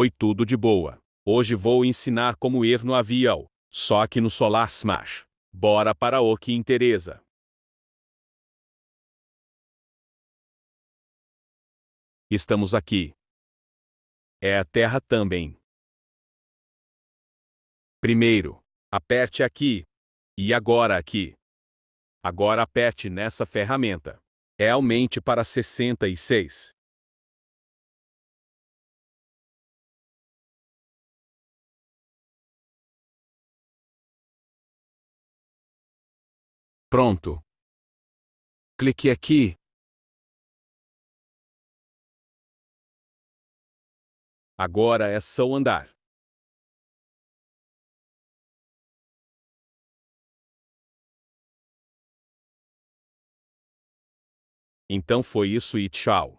Oi tudo de boa. Hoje vou ensinar como ir no avião, só que no Solar Smash. Bora para o que interessa. Estamos aqui. É a Terra também. Primeiro, aperte aqui. E agora aqui. Agora aperte nessa ferramenta. É aumente para 66. Pronto. Clique aqui. Agora é só andar. Então foi isso e tchau.